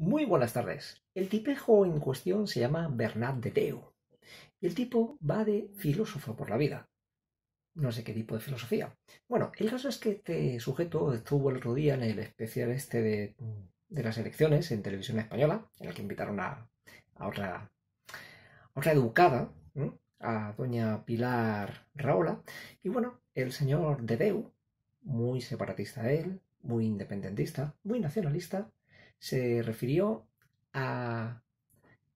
Muy buenas tardes. El tipejo en cuestión se llama Bernard de Y el tipo va de filósofo por la vida. No sé qué tipo de filosofía. Bueno, el caso es que este sujeto estuvo el otro día en el especial este de, las elecciones en televisión española, en el que invitaron a, otra, educada, a doña Pilar Raola. Y bueno, el señor de muy separatista de él, muy independentista, muy nacionalista, se refirió a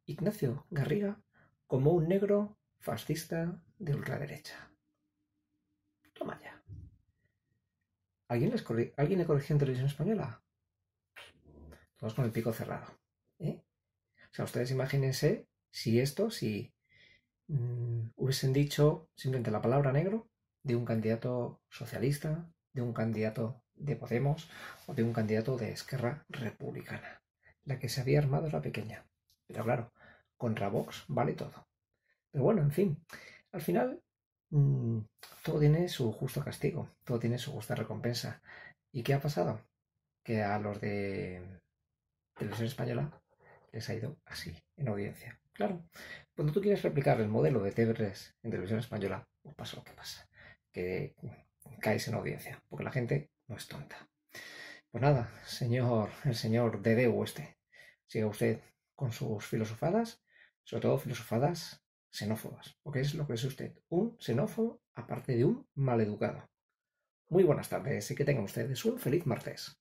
Ignacio Garriga como un negro fascista de ultraderecha. Toma ya. ¿Alguien, ¿Alguien le corrigió en televisión española? Todos con el pico cerrado. ¿eh? O sea, ustedes imagínense si esto, si mm, hubiesen dicho simplemente la palabra negro de un candidato socialista, de un candidato de Podemos o de un candidato de Esquerra Republicana, la que se había armado la pequeña. Pero claro, contra Vox vale todo. Pero bueno, en fin, al final mm, todo tiene su justo castigo, todo tiene su justa recompensa. ¿Y qué ha pasado? Que a los de Televisión Española les ha ido así, en audiencia. Claro, cuando tú quieres replicar el modelo de TV3 en Televisión Española, pues pasa lo que pasa, que caes en audiencia, porque la gente es tonta. Pues nada, señor, el señor Dede este. siga usted con sus filosofadas, sobre todo filosofadas xenófobas, porque es lo que es usted, un xenófobo aparte de un maleducado. Muy buenas tardes y que tengan ustedes un feliz martes.